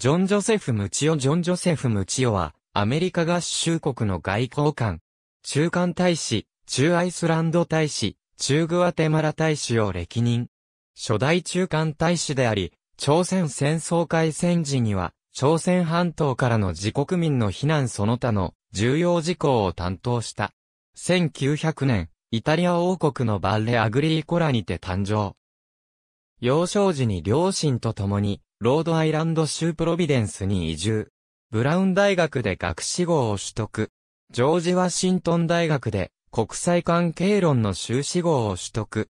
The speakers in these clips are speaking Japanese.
ジョン・ジョセフ・ムチオジョン・ジョセフ・ムチオは、アメリカ合衆国の外交官、中間大使、中アイスランド大使、中グアテマラ大使を歴任。初代中間大使であり、朝鮮戦争開戦時には、朝鮮半島からの自国民の避難その他の重要事項を担当した。1900年、イタリア王国のバッレ・アグリーコラにて誕生。幼少時に両親と共にロードアイランド州プロビデンスに移住。ブラウン大学で学士号を取得。ジョージ・ワシントン大学で国際関係論の修士号を取得。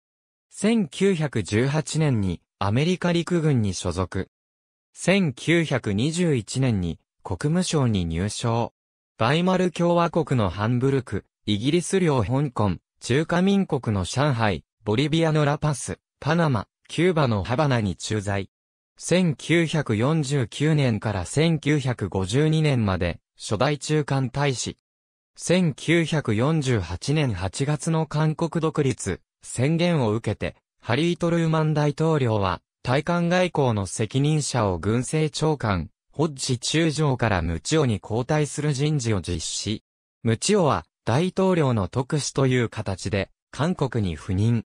1918年にアメリカ陸軍に所属。1921年に国務省に入省。バイマル共和国のハンブルク、イギリス領香港、中華民国の上海、ボリビアのラパス、パナマ、キューバのハバナに駐在。1949年から1952年まで、初代中間大使。1948年8月の韓国独立宣言を受けて、ハリー・トルーマン大統領は、対韓外交の責任者を軍政長官、ホッジ中将からムチオに交代する人事を実施。ムチオは、大統領の特使という形で、韓国に赴任。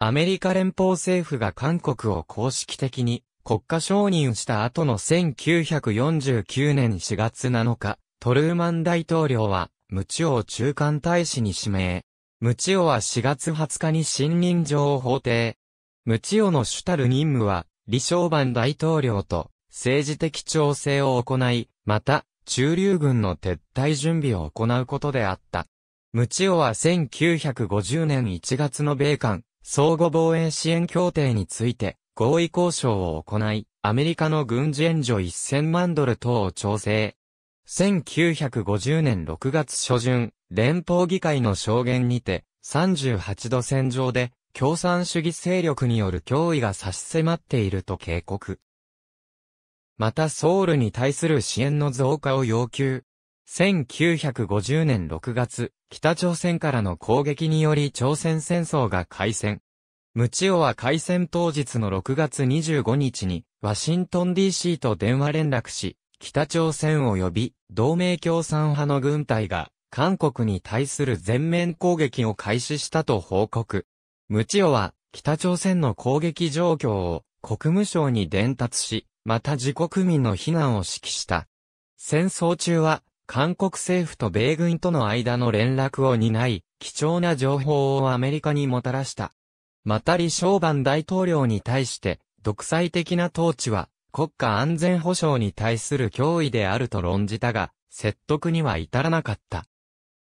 アメリカ連邦政府が韓国を公式的に国家承認した後の1949年4月7日、トルーマン大統領は、ムチオを中間大使に指名。ムチオは4月20日に新任状を法定。ムチオの主たる任務は、李承晩大統領と政治的調整を行い、また、中流軍の撤退準備を行うことであった。ムチオは1950年1月の米韓相互防衛支援協定について、合意交渉を行い、アメリカの軍事援助1000万ドル等を調整。1950年6月初旬、連邦議会の証言にて、38度戦場で、共産主義勢力による脅威が差し迫っていると警告。またソウルに対する支援の増加を要求。1950年6月、北朝鮮からの攻撃により朝鮮戦争が開戦。ムチオは開戦当日の6月25日に、ワシントン DC と電話連絡し、北朝鮮及び同盟共産派の軍隊が、韓国に対する全面攻撃を開始したと報告。ムチオは、北朝鮮の攻撃状況を国務省に伝達し、また自国民の非難を指揮した。戦争中は、韓国政府と米軍との間の連絡を担い、貴重な情報をアメリカにもたらした。また李承晩大統領に対して、独裁的な統治は、国家安全保障に対する脅威であると論じたが、説得には至らなかった。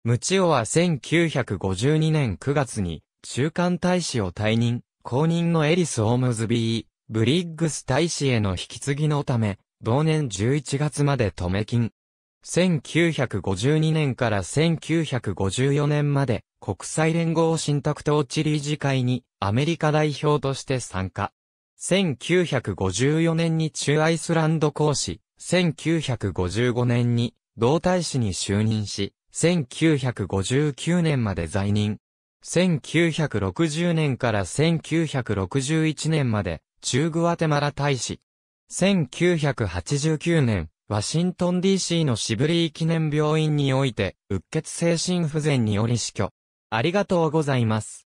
ムチオは1952年9月に、中間大使を退任、後任のエリス・オームズビー、ブリッグス大使への引き継ぎのため、同年11月まで止め金。1952年から1954年まで、国際連合信託統治理事会にアメリカ代表として参加。1954年に中アイスランド公使、1955年に同大使に就任し、1959年まで在任。1960年から1961年まで中グアテマラ大使。1989年、ワシントン DC のシブリー記念病院において、うっ血精神不全により死去。ありがとうございます。